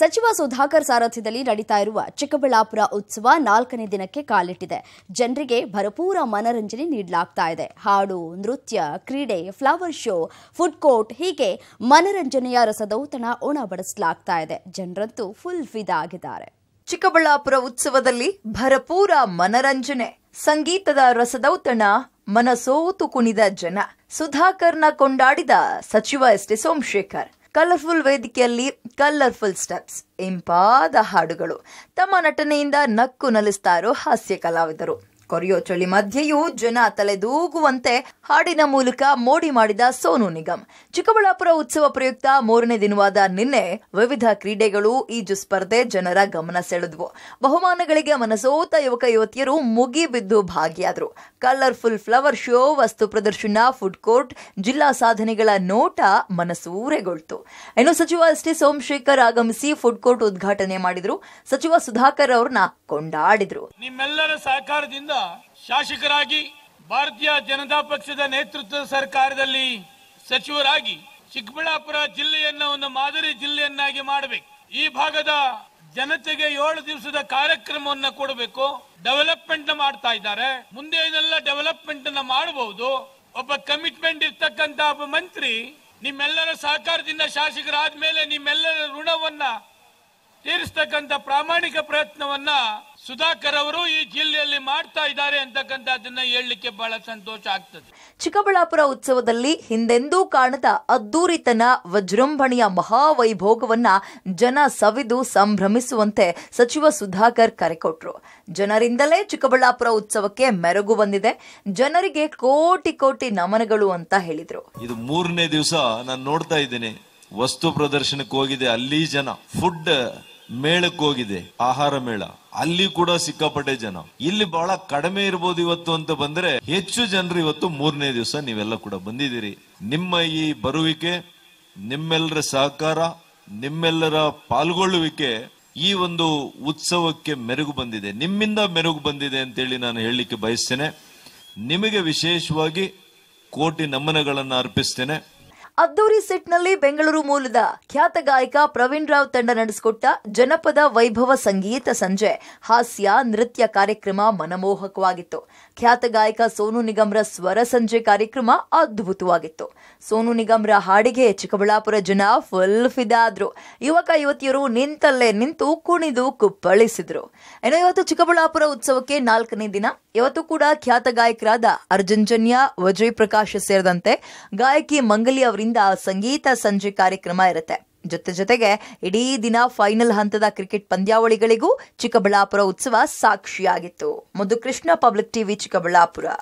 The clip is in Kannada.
ಸಚಿವ ಸುಧಾಕರ್ ಸಾರಥ್ಯದಲ್ಲಿ ನಡೀತಾ ಇರುವ ಚಿಕ್ಕಬಳ್ಳಾಪುರ ಉತ್ಸವ ನಾಲ್ಕನೇ ದಿನಕ್ಕೆ ಕಾಲಿಟ್ಟಿದೆ ಜನರಿಗೆ ಭರಪೂರ ಮನರಂಜನೆ ನೀಡಲಾಗ್ತಾ ಇದೆ ಹಾಡು ನೃತ್ಯ ಕ್ರೀಡೆ ಫ್ಲವರ್ ಶೋ ಫುಡ್ ಕೋರ್ಟ್ ಹೀಗೆ ಮನರಂಜನೆಯ ರಸದೌತಣ ಉಣಬಡಿಸಲಾಗ್ತಾ ಇದೆ ಜನರಂತೂ ಫುಲ್ ಫಿದಾ ಆಗಿದ್ದಾರೆ ಚಿಕ್ಕಬಳ್ಳಾಪುರ ಉತ್ಸವದಲ್ಲಿ ಭರಪೂರ ಮನರಂಜನೆ ಸಂಗೀತದ ರಸದೌತಣ ಮನಸೋತು ಕುಣಿದ ಜನ ಸುಧಾಕರ್ನ ಕೊಂಡಾಡಿದ ಸಚಿವ ಎಸ್ ಟಿ ಸೋಮಶೇಖರ್ ಕಲರ್ಫುಲ್ ವೇದಿಕೆಯಲ್ಲಿ ಕಲರ್ಫುಲ್ ಸ್ಟೆಪ್ಸ್ ಇಂಪಾದ ಹಾಡುಗಳು ತಮ್ಮ ನಟನೆಯಿಂದ ನಕ್ಕು ನಲಿಸ್ತಾರೋ ಹಾಸ್ಯ ಕಲಾವಿದರು ಕೊರೆಯೋ ಚಳಿ ಮಧ್ಯೆಯೂ ಜನ ತಲೆದೂಗುವಂತೆ ಹಾಡಿನ ಮೂಲಕ ಮೋಡಿ ಮಾಡಿದ ಸೋನು ನಿಗಮ್ ಚಿಕ್ಕಬಳ್ಳಾಪುರ ಉತ್ಸವ ಪ್ರಯುಕ್ತ ಮೂರನೇ ದಿನವಾದ ನಿನ್ನೆ ವಿವಿಧ ಕ್ರೀಡೆಗಳು ಈಜು ಸ್ಪರ್ಧೆ ಜನರ ಗಮನ ಸೆಳೆದ್ವು ಬಹುಮಾನಗಳಿಗೆ ಮನಸೋತ ಯುವಕ ಯುವತಿಯರು ಮುಗಿಬಿದ್ದು ಭಾಗಿಯಾದರು ಕಲರ್ಫುಲ್ ಫ್ಲವರ್ ಶೋ ವಸ್ತು ಪ್ರದರ್ಶನ ಫುಡ್ ಕೋರ್ಟ್ ಜಿಲ್ಲಾ ಸಾಧನೆಗಳ ನೋಟ ಮನಸೂರೆಗೊಳ್ತು ಇನ್ನು ಸಚಿವ ಎಸ್ ಟಿ ಸೋಮಶೇಖರ್ ಆಗಮಿಸಿ ಫುಡ್ ಕೋರ್ಟ್ ಉದ್ಘಾಟನೆ ಮಾಡಿದ್ರು ಸಚಿವ ಸುಧಾಕರ್ ಅವ್ರನ್ನ ಕೊಂಡಾಡಿದ್ರು ನಿಮ್ಮೆಲ್ಲರ ಸಹಕಾರದಿಂದ ಶಾಸಕರಾಗಿ ಭಾರತೀಯ ಜನತಾ ಪಕ್ಷದ ನೇತೃತ್ವದ ಸರ್ಕಾರದಲ್ಲಿ ಸಚಿವರಾಗಿ ಚಿಕ್ಕಬಳ್ಳಾಪುರ ಜಿಲ್ಲೆಯನ್ನ ಒಂದು ಮಾದರಿ ಜಿಲ್ಲೆಯನ್ನಾಗಿ ಮಾಡಬೇಕು ಈ ಭಾಗದ ಜನತೆಗೆ ಏಳು ದಿವಸದ ಕಾರ್ಯಕ್ರಮವನ್ನ ಕೊಡಬೇಕು ಡೆವಲಪ್ಮೆಂಟ್ ಮಾಡ್ತಾ ಇದ್ದಾರೆ ಮುಂದೆ ಇದೆಲ್ಲ ಡೆವಲಪ್ಮೆಂಟ್ ಅನ್ನ ಮಾಡಬಹುದು ಒಬ್ಬ ಕಮಿಟ್ಮೆಂಟ್ ಇರ್ತಕ್ಕಂತ ಒಬ್ಬ ಮಂತ್ರಿ ನಿಮ್ಮೆಲ್ಲರ ಸಹಕಾರದಿಂದ ಶಾಸಕರಾದ ಮೇಲೆ ನಿಮ್ಮೆಲ್ಲರ ಋಣವನ್ನ ತೀರಿಸ್ತಕ್ಕಂಥ ಪ್ರಾಮಾಣಿಕ ಪ್ರಯತ್ನವನ್ನ ಸುಧಾಕರ್ ಅವರು ಈ ಜಿಲ್ಲೆಯಲ್ಲಿ ಮಾಡ್ತಾ ಇದ್ದಾರೆ ಅದನ್ನ ಹೇಳಲಿಕ್ಕೆ ಬಹಳ ಸಂತೋಷ ಆಗ್ತದೆ ಚಿಕ್ಕಬಳ್ಳಾಪುರ ಉತ್ಸವದಲ್ಲಿ ಹಿಂದೆಂದೂ ಕಾಣದ ಅದ್ದೂರಿತನ ವಜೃಂಭಣೆಯ ಮಹಾವೈಭೋಗವನ್ನ ಜನ ಸವಿದು ಸಂಭ್ರಮಿಸುವಂತೆ ಸಚಿವ ಸುಧಾಕರ್ ಕರೆ ಕೊಟ್ರು ಜನರಿಂದಲೇ ಚಿಕ್ಕಬಳ್ಳಾಪುರ ಉತ್ಸವಕ್ಕೆ ಮೆರಗು ಬಂದಿದೆ ಜನರಿಗೆ ಕೋಟಿ ಕೋಟಿ ನಮನಗಳು ಅಂತ ಹೇಳಿದ್ರು ಇದು ಮೂರನೇ ದಿವಸ ನಾನು ನೋಡ್ತಾ ಇದ್ದೀನಿ ವಸ್ತು ಪ್ರದರ್ಶನಕ್ಕೆ ಹೋಗಿದೆ ಅಲ್ಲಿ ಜನ ಫುಡ್ ಮೇಳಕ್ಕೋಗಿದೆ ಆಹಾರ ಮೇಳ ಅಲ್ಲಿ ಕೂಡ ಸಿಕ್ಕಾಪಟ್ಟೆ ಜನ ಇಲ್ಲಿ ಬಹಳ ಕಡಿಮೆ ಇರ್ಬೋದು ಇವತ್ತು ಅಂತ ಬಂದ್ರೆ ಹೆಚ್ಚು ಜನರು ಇವತ್ತು ಮೂರನೇ ದಿವಸ ನೀವೆಲ್ಲ ಕೂಡ ಬಂದಿದ್ದೀರಿ ನಿಮ್ಮ ಈ ಬರುವಿಕೆ ನಿಮ್ಮೆಲ್ಲರ ಸಹಕಾರ ನಿಮ್ಮೆಲ್ಲರ ಪಾಲ್ಗೊಳ್ಳುವಿಕೆ ಈ ಒಂದು ಉತ್ಸವಕ್ಕೆ ಮೆರುಗು ಬಂದಿದೆ ನಿಮ್ಮಿಂದ ಮೆರುಗು ಬಂದಿದೆ ಅಂತೇಳಿ ನಾನು ಹೇಳಲಿಕ್ಕೆ ಬಯಸ್ತೇನೆ ನಿಮಗೆ ವಿಶೇಷವಾಗಿ ಕೋಟಿ ನಮನಗಳನ್ನು ಅರ್ಪಿಸ್ತೇನೆ ಅದ್ದೂರಿ ಸೆಟ್ನಲ್ಲಿ ಬೆಂಗಳೂರು ಮೂಲದ ಖ್ಯಾತ ಗಾಯಕ ಪ್ರವೀಣ್ ರಾವ್ ತಂಡ ನಡೆಸಿಕೊಟ್ಟ ಜನಪದ ವೈಭವ ಸಂಗೀತ ಸಂಜೆ ಹಾಸ್ಯ ನೃತ್ಯ ಕಾರ್ಯಕ್ರಮ ಮನಮೋಹಕವಾಗಿತ್ತು ಖ್ಯಾತ ಗಾಯಕ ಸೋನು ನಿಗಮ್ರ ಸ್ವರ ಸಂಜೆ ಕಾರ್ಯಕ್ರಮ ಅದ್ಭುತವಾಗಿತ್ತು ಸೋನು ನಿಗಮ್ರ ಹಾಡಿಗೆ ಚಿಕ್ಕಬಳ್ಳಾಪುರ ಜನ ಫುಲ್ ಫಿದಾದ್ರು ಯುವಕ ಯುವತಿಯರು ನಿಂತಲ್ಲೇ ನಿಂತು ಕುಣಿದು ಕುಪ್ಪಳಿಸಿದ್ರು ಏನೋ ಇವತ್ತು ಚಿಕ್ಕಬಳ್ಳಾಪುರ ಉತ್ಸವಕ್ಕೆ ನಾಲ್ಕನೇ ದಿನ ಇವತ್ತು ಕೂಡ ಖ್ಯಾತ ಗಾಯಕರಾದ ಅರ್ಜುನ್ ಜನ್ಯ ವಜಯ್ ಪ್ರಕಾಶ್ ಸೇರಿದಂತೆ ಗಾಯಕಿ ಮಂಗಲಿ ಅವರಿಂದ ಸಂಗೀತ ಸಂಜೆ ಕಾರ್ಯಕ್ರಮ ಇರುತ್ತೆ ಜೊತೆ ಜೊತೆಗೆ ಇಡೀ ದಿನ ಫೈನಲ್ ಹಂತದ ಕ್ರಿಕೆಟ್ ಪಂದ್ಯಾವಳಿಗಳಿಗೂ ಚಿಕ್ಕಬಳ್ಳಾಪುರ ಉತ್ಸವ ಸಾಕ್ಷಿಯಾಗಿತ್ತು ಮಧುಕೃಷ್ಣ ಕೃಷ್ಣ ಪಬ್ಲಿಕ್ ಟಿವಿ ಚಿಕ್ಕಬಳ್ಳಾಪುರ